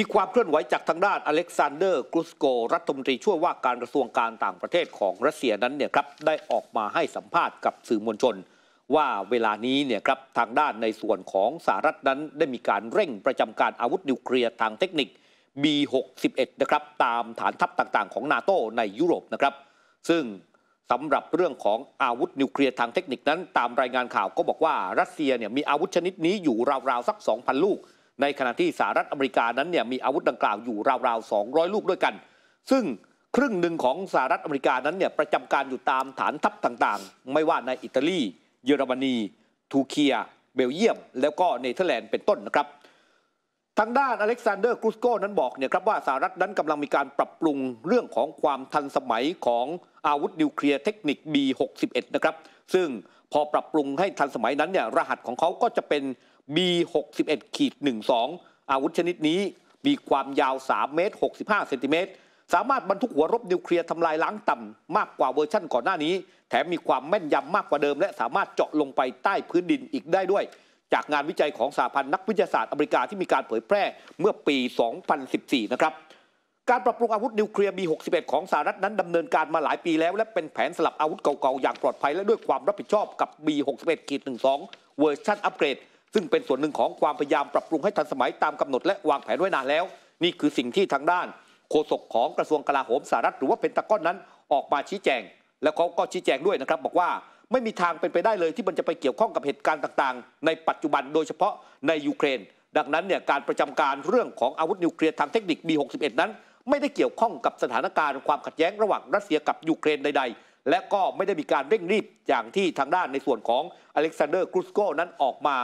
มีความเคลื่อนไหวจากทางด้านอเล็กซานเดอร์ กรุสโกรัฐมนตรีช่วยว่าการกระทรวงการต่างประเทศของรัสเซียนั้นเนี่ยครับได้ออกมาให้สัมภาษณ์กับสื่อมวลชน ว่าเวลานี้เนี่ยครับทางด้านในส่วนของสหรัฐนั้น ได้มีการเร่งประจำการอาวุธนิวเคลียร์ทางเทคนิค B61 นะครับตามฐานทัพต่างๆ ของนาโตในยุโรปนะครับซึ่งสำหรับเรื่องของอาวุธนิวเคลียร์ทางเทคนิคนั้น ตามรายงานข่าวก็บอกว่ารัสเซียเนี่ยมีอาวุธชนิดนี้อยู่ราวๆสัก2,000ลูกในขณะที่สหรัฐอเมริกานั้นเนี่ยมีอาวุธดังกล่าวอยู่ ราวๆ200 ลูกด้วยกัน ซึ่งครึ่งหนึ่งของสหรัฐอเมริกานั้นเนี่ยประจำการอยู่ตามฐานทัพต่าง ๆ ไม่ว่าในอิตาลี เยอรมนีทูเคียเบลเยียมแล้วก็เนเธอร์แลนด์เป็นต้นนะครับ ทางด้านอเล็กซานเดอร์กรุสโกนั้นบอกเนี่ยครับว่าสหรัฐนั้นกำลังมีการปรับปรุงเรื่องของความทันสมัยของอาวุธนิวเคลียร์เทคนิค B61 นะครับ ซึ่งพอปรับปรุงให้ทันสมัยนั้นเนี่ยรหัสของเขาก็จะเป็น B61 ขีด12อาวุธชนิดนี้มีความยาว3เมตร65เซนติเมตรสามารถบรรทุกหัวรบนิวเคลียร์ทำลายล้างต่ำมากกว่าเวอร์ชั่นก่อนหน้านี้ แถมมีความแม่นยำมากกว่าเดิม และสามารถเจาะลงไปใต้พื้นดินอีกได้ด้วย จากงานวิจัยของสหพันธ์นักวิทยาศาสตร์อเมริกาที่มีการเผยแพร่เมื่อปี2014นะครับการปรับปรุงอาวุธนิวเคลียร์ B61 ของสหรัฐนั้นดำเนินการมาหลายปีแล้ว และเป็นแผนสลับอาวุธเก่าๆอย่างปลอดภัยและด้วยความรับผิดชอบกับ B61-12 เวอร์ชันอัปเกรดซึ่งเป็นส่วนหนึ่งของความพยายามปรับปรุงให้ทันสมัยตามกำหนดและวางแผนไว้นานแล้ว นี่คือสิ่งที่ทางด้านโฆษกของกระทรวงกลาโหมสหรัฐหรือว่าเพนตากอนนั้นออกมาชี้แจง และเขาก็ชี้แจงด้วยนะครับบอกว่าไม่มีทางเป็นไปได้เลยที่มันจะไปเกี่ยวข้องกับเหตุการณ์ต่างๆในปัจจุบันโดยเฉพาะในยูเครน ดังนั้นเนี่ยการประจำการเรื่องของอาวุธนิวเคลียร์ทางเทคนิค B61 นั้น ไม่ได้เกี่ยวข้องกับสถานการณ์ ความขัดแย้งระหว่างรัสเซียกับยูเครนใดๆ และก็ไม่ได้มีการเร่งรีบอย่างที่ทางด้านในส่วนของอเล็กซานเดอร์ครุสโกนั้นออกมา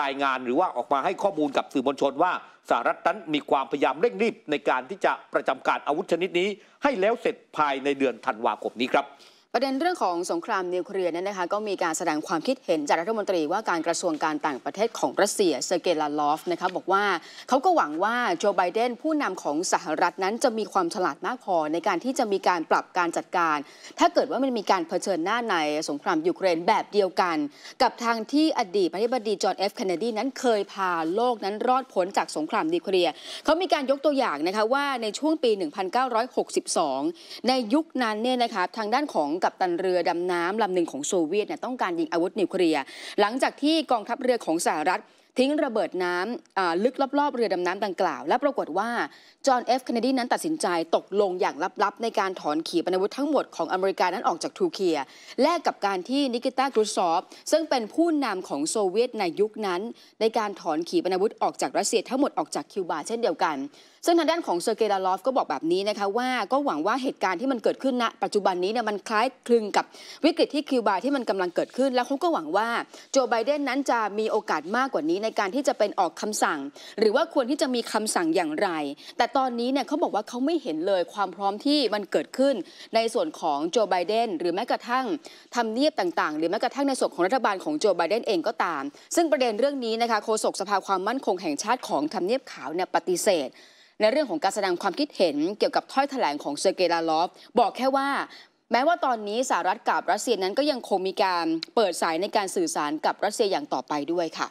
รายงานหรือว่าออกมาให้ข้อมูลกับสื่อมวลชนว่าสหรัฐนั้นมีความพยายามเร่งรีบในการที่จะประจำการอาวุธชนิดนี้ ให้แล้วเสร็จภายในเดือนธันวาคมนี้ครับประเด็นเรื่องของสงครามนิวเคลียร์เนี่ยนะคะก็มีการแสดงความคิดเห็นจากรัฐมนตรีว่าการกระทรวงการต่างประเทศของรัสเซียเซเกลาลอฟนะคะบอกว่าเขาก็หวังว่าโจไบเดนผู้นำของสหรัฐนั้นจะมีความฉลาดมากพอในการที่จะมีการปรับการจัดการ ถ้าเกิดว่ามันมีการเผชิญหน้าในสงครามยูเครนแบบเดียวกัน กับทางที่อดีตประธานาธิบดีจอห์นเอฟเคนเนดีนั้นเคยพาโลกนั้นรอดพ้นจากสงครามนิวเคลียร์เขามีการยกตัวอย่างนะคะว่าในช่วงปี 1962 ในยุคนั้นเนี่ยนะคะทางด้านของกับตันเรือดำน้ำลำหนึ่งของโซเวียตเนี่ยต้องการยิงอาวุธนิวเคลียร์หลังจากที่กองทัพเรือของสหรัฐทิ้งระเบิดน้ำลึกรอบๆเรือดำน้ำดังกล่าว และปรากฏว่าจอห์นเอฟเคนเนดีนั้นตัดสินใจตกลงอย่างลับๆในการถอนขีปนาวุธทั้งหมดของอเมริกานั้นออกจากทูเคียแลกกับการที่นิกิตาครุซอฟซึ่งเป็นผู้นำของโซเวียตในยุคนั้น ในการถอนขีปนาวุธออกจากรัสเซียทั้งหมดออกจากคิวบาเช่นเดียวกัน ซึ่งทางด้านของเซอร์เกย์ลาลอฟก็บอกแบบนี้นะคะว่าก็หวังว่าเหตุการณ์ที่มันเกิดขึ้นณปัจจุบันนี้เนี่ยมันคล้ายคลึงกับวิกฤตที่คิวบาที่มันกำลังเกิดขึ้นแล้วเขาก็หวังว่าโจไบเดนนั้นจะมีโอกาสมากกว่านี้ในการที่จะเป็นออกคำสั่ง หรือว่าควรที่จะมีคำสั่งอย่างไร แต่ตอนนี้เนี่ยเขาบอกว่าเขาไม่เห็นเลยความพร้อมที่มันเกิดขึ้น ในส่วนของโจไบเดน หรือแม้กระทั่งทำเนียบต่างๆ หรือแม้กระทั่งในส่วนของรัฐบาลของโจไบเดน เองก็ตาม ซึ่งประเด็นเรื่องนี้นะคะโฆษกสภาความมั่นคงแห่งชาติของทำเนียบขาวเนี่ยปฏิเสธ ในเรื่องของการแสดงความคิดเห็นเกี่ยวกับถ้อยแถลงของเซอร์เกย์ลาลอฟบอกแค่ว่า แม้ว่าตอนนี้สหรัฐกับรัสเซียนั้นก็ยังคงมีการเปิดสายในการสื่อสารกับรัสเซียอย่างต่อไปด้วยค่ะ